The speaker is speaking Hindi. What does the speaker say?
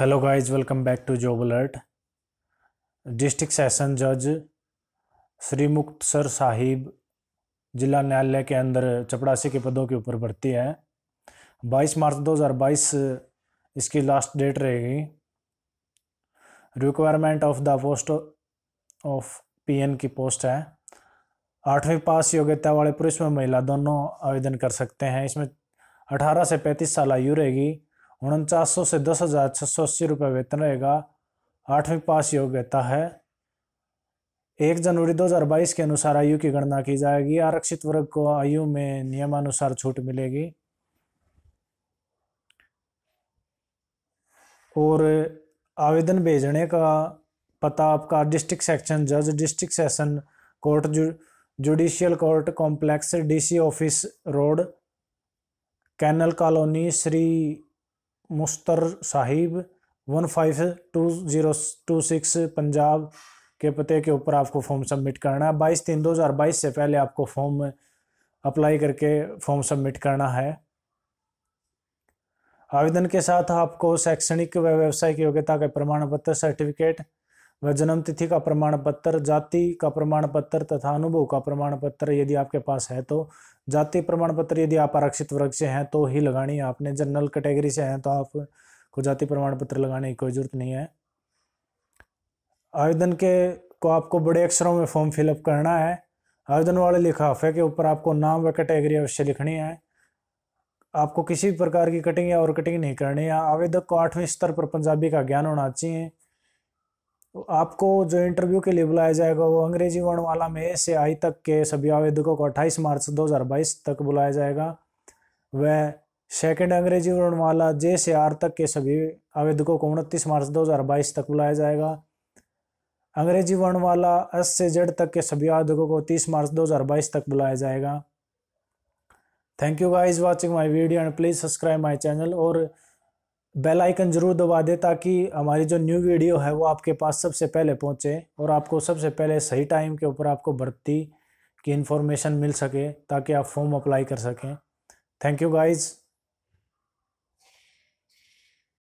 hello guys welcome back to job alert district session जज श्री मुक्तसर साहिब जिला न्यायालय के अंदर चपड़ासी के पदों के ऊपर भर्ती है 22 मार्च 2022 इसकी लास्ट डेट रहेगी requirement of the post of peon की पोस्ट है आठवीं पास योग्यता वाले पुरुष में महिला दोनों आवेदन कर सकते हैं इसमें 18 से 35 साल आयु रहेगी उनचास सौ से दस हज़ार छः सौ अस्सी रुपये वेतन रहेगा आठवीं पास योग्यता है एक जनवरी 2022 के अनुसार आयु की गणना की जाएगी आरक्षित वर्ग को आयु में नियमानुसार छूट मिलेगी और आवेदन भेजने का पता आपका डिस्ट्रिक्ट सेक्शन जज district session court judicial court complex DC office road canal colony Shri Muktsar Sahib one five two zero two six Punjab के पते के ऊपर आपको फॉर्म सबमिट करना है बाईस तीन दो हज़ार बाईस से पहले आपको फॉर्म अप्लाई करके फॉर्म सबमिट करना है आवेदन के साथ आपको शैक्षणिक व्यवसाय की योग्यता के प्रमाण पत्र सर्टिफिकेट वह जन्म तिथि का प्रमाण पत्र जाति का प्रमाण पत्र तथा अनुभव का प्रमाण पत्र यदि आपके पास है तो जाति प्रमाण पत्र यदि आप आरक्षित वर्ग से हैं तो ही लगानी है आपने जनरल कैटेगरी से हैं तो आपको जाति प्रमाण पत्र लगाने की कोई जरूरत नहीं है आवेदन के को आपको बड़े अक्षरों में फॉर्म फिलअप करना है आवेदन वाले लिखाफे के ऊपर आपको नाम व कैटेगरी अवश्य लिखनी है आपको किसी भी प्रकार की कटिंग या और कटिंग नहीं करनी है आवेदक को आठवें स्तर पर पंजाबी का ज्ञान होना चाहिए तो आपको जो इंटरव्यू के लिए बुलाया जाएगा वो अंग्रेजी वर्णमाला में से आई तक के सभी आवेदकों को 28 मार्च 2022 तक बुलाया जाएगा वह सेकेंड अंग्रेजी वर्णमाला जे से आर तक के सभी आवेदकों को उनतीस मार्च 2022 तक बुलाया जाएगा अंग्रेजी वर्णमाला एस से जेड तक के सभी आवेदकों को 30 मार्च 2022 तक बुलाया जाएगा thank you guys watching my video and please subscribe my channel और बेल आइकन ज़रूर दबा दें ताकि हमारी जो न्यू वीडियो है वो आपके पास सबसे पहले पहुँचे और आपको सबसे पहले सही टाइम के ऊपर आपको भर्ती की इन्फॉर्मेशन मिल सके ताकि आप फॉर्म अप्लाई कर सकें थैंक यू गाइज़